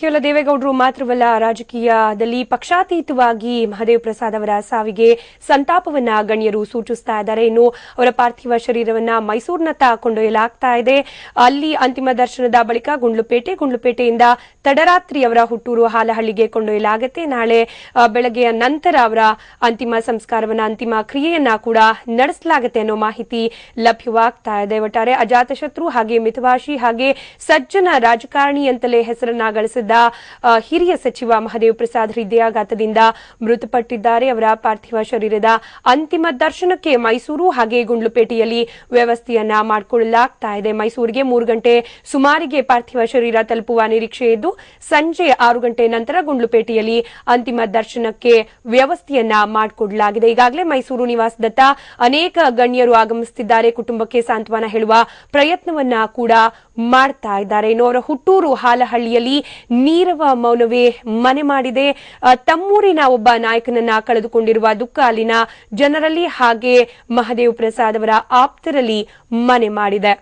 ಕೇವಲ ದೇವೇಗೌಡರು ಮಾತ್ರವಲ್ಲ ರಾಜಕೀಯದಲ್ಲಿ ಪಕ್ಷಾತೀತವಾಗಿ ಮಹದೇವ್ ಪ್ರಸಾದ್ ಅವರ ಸಾವಿಗೆ ಸಂತಾಪವನ್ನ ಗಣ್ಯರು ಸೂಚಿಸ್ತಾ ಇನ್ನು ಅವರ ಪಾರ್ಥಿವ ಶರೀರವನ್ನ ಮೈಸೂರಿನತ್ತ ಕೊಂಡೊಯ್ಯಲಾಗ್ತಾ ಇದೆ ಅಲ್ಲಿ ಅಂತಿಮ ದರ್ಶನದ ಬಳಿಕ ಗುಂಡ್ಲುಪೇಟೆ ಗುಂಡ್ಲುಪೇಟೆಯಿಂದ ತಡರಾತ್ರಿ ಅವರ ಹುಟ್ಟೂರು ಹಾಲಹಳ್ಳಿಗೆ ಕೊಂಡೊಯ್ಯಲಾಗುತ್ತೆ ನಾಳೆ ಬೆಳಗ್ಗೆಯ ನಂತರ ಅವರ ಅಂತಿಮ ಸಂಸ್ಕಾರವನ್ನ ಅಂತಿಮ ಕ್ರಿಯೆಯನ್ನ ಕೂಡ ನಡೆಸಲಾಗುತ್ತೆ ಅನ್ನೋ ಮಾಹಿತಿ ಲಭ್ಯವಾಗ್ತಾ ಇದೆ ಒಟ್ಟಾರೆ ಅಜಾತಶತ್ರು ಹಾಗೆ ಮಿತವಾಶಿ ಹಾಗೆ ಸಜ್ಜನ ರಾಜಕಾರಣಿ ಅಂತಲೇ ಹೆಸರನ್ನ ಗಳಿಸಿದ ಪಕ್ಷದ ಹಿರಿಯ ಸಚಿವ ಮಹದೇವ್ ಪ್ರಸಾದ್ ಹೃದಯಾಘಾತದಿಂದ ಮೃತಪಟ್ಟಿದ್ದಾರೆ ಅವರ ಪಾರ್ಥಿವ ಶರೀರದ ಅಂತಿಮ ದರ್ಶನಕ್ಕೆ ಮೈಸೂರು ಹಾಗೆ ಗುಂಡ್ಲುಪೇಟೆಯಲ್ಲಿ ವ್ಯವಸ್ಥೆಯನ್ನ ಮಾಡಿಕೊಳ್ಳಲಾಗ್ತಾ ಇದೆ ಮೈಸೂರಿಗೆ ಮೂರು ಗಂಟೆ ಸುಮಾರಿಗೆ ಪಾರ್ಥಿವ ಶರೀರ ತಲುಪುವ ನಿರೀಕ್ಷೆ ಇದ್ದು ಸಂಜೆ ಆರು ಗಂಟೆ ನಂತರ ಗುಂಡ್ಲುಪೇಟೆಯಲ್ಲಿ ಅಂತಿಮ ದರ್ಶನಕ್ಕೆ ವ್ಯವಸ್ಥೆಯನ್ನ ಮಾಡಿಕೊಡಲಾಗಿದೆ ಈಗಾಗಲೇ ಮೈಸೂರು ನಿವಾಸದತ್ತ ಅನೇಕ ಗಣ್ಯರು ಆಗಮಿಸುತ್ತಿದ್ದಾರೆ ಕುಟುಂಬಕ್ಕೆ ಸಾಂತ್ವನ ಹೇಳುವ ಪ್ರಯತ್ನವನ್ನ ಕೂಡ ಮಾಡ್ತಾ ಇದ್ದಾರೆ ಇನ್ನು ಅವರ ಹುಟ್ಟೂರು ಹಾಲಹಳ್ಳಿಯಲ್ಲಿ ನೀರವ ಮೌನವೇ ಮನೆ ಮಾಡಿದೆ ತಮ್ಮೂರಿನ ಒಬ್ಬ ನಾಯಕನನ್ನ ಕಳೆದುಕೊಂಡಿರುವ ದುಃಖ ಜನರಲ್ಲಿ ಹಾಗೆ ಮಹದೇವ್ ಪ್ರಸಾದ್ ಅವರ ಆಪ್ತರಲ್ಲಿ ಮನೆ ಮಾಡಿದೆ